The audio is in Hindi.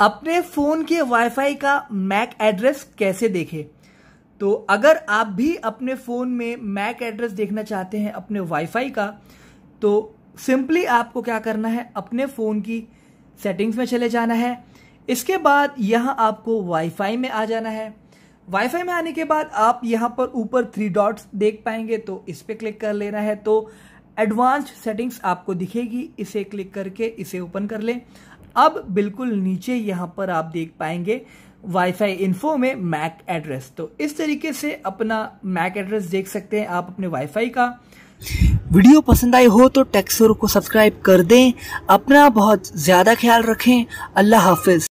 अपने फ़ोन के वाईफाई का मैक एड्रेस कैसे देखें तो अगर आप भी अपने फ़ोन में मैक एड्रेस देखना चाहते हैं अपने वाईफाई का तो सिंपली आपको क्या करना है अपने फ़ोन की सेटिंग्स में चले जाना है इसके बाद यहाँ आपको वाईफाई में आ जाना है वाईफाई में आने के बाद आप यहाँ पर ऊपर थ्री डॉट्स देख पाएंगे तो इस पर क्लिक कर लेना है तो एडवांस्ड सेटिंग्स आपको दिखेगी इसे क्लिक करके इसे ओपन कर लें अब बिल्कुल नीचे यहाँ पर आप देख पाएंगे वाईफाई इन्फो में मैक एड्रेस तो इस तरीके से अपना मैक एड्रेस देख सकते हैं आप अपने वाईफाई का वीडियो पसंद आई हो तो टेक्सोर को सब्सक्राइब कर दें अपना बहुत ज़्यादा ख्याल रखें अल्लाह हाफिज